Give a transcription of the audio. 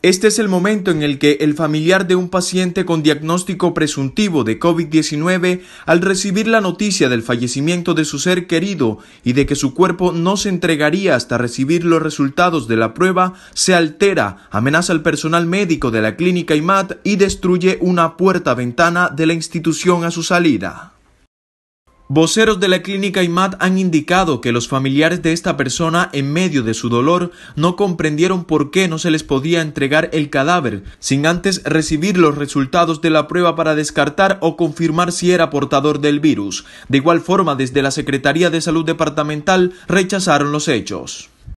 Este es el momento en el que el familiar de un paciente con diagnóstico presuntivo de COVID-19, al recibir la noticia del fallecimiento de su ser querido y de que su cuerpo no se entregaría hasta recibir los resultados de la prueba, se altera, amenaza al personal médico de la clínica IMAT y destruye una puerta-ventana de la institución a su salida. Voceros de la clínica IMAT han indicado que los familiares de esta persona, en medio de su dolor, no comprendieron por qué no se les podía entregar el cadáver, sin antes recibir los resultados de la prueba para descartar o confirmar si era portador del virus. De igual forma, desde la Secretaría de Salud Departamental rechazaron los hechos.